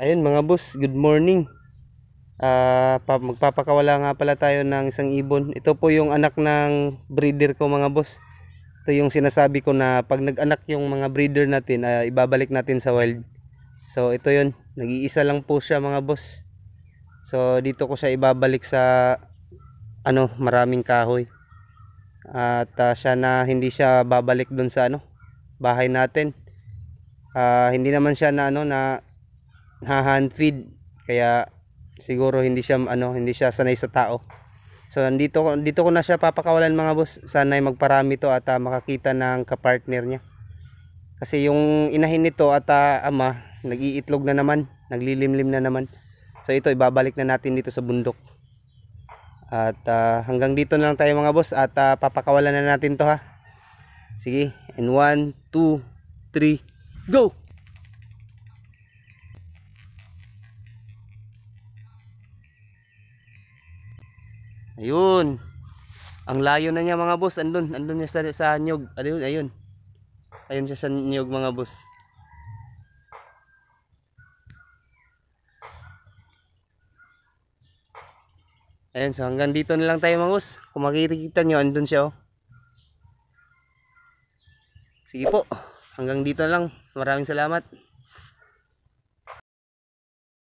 Ayun mga boss, good morning. Uh, magpapakawala nga pala tayo ng isang ibon. Ito po yung anak ng breeder ko mga boss. Ito yung sinasabi ko na pag nag-anak yung mga breeder natin, uh, ibabalik natin sa wild. So ito yun, nag-iisa lang po siya mga boss. So dito ko siya ibabalik sa ano, maraming kahoy. At uh, siya na hindi siya babalik dun sa ano, bahay natin. Uh, hindi naman siya na ano na ha-hand feed kaya siguro hindi siya ano hindi siya sanay sa tao. So nandito dito ko na siya papakawalan mga boss. Sana ay magparami to at uh, makakita ng kapartner niya. Kasi yung inahin nito at uh, ama nagiiitlog na naman, naglilimlim na naman. So ito ibabalik na natin dito sa bundok. At uh, hanggang dito na lang tayo mga boss at uh, papakawalan na natin to ha. Sige, and 1 2 3 go. Ayun. Ang layo na niya mga boss. Andun, andun niya sa, sa nyog. Ayun, ayun. Ayun siya sa nyog mga boss. Ayun. so hanggang dito na lang tayo mga boss. Kung makikita nyo, andun siya oh. Sige po, hanggang dito na lang. Maraming salamat.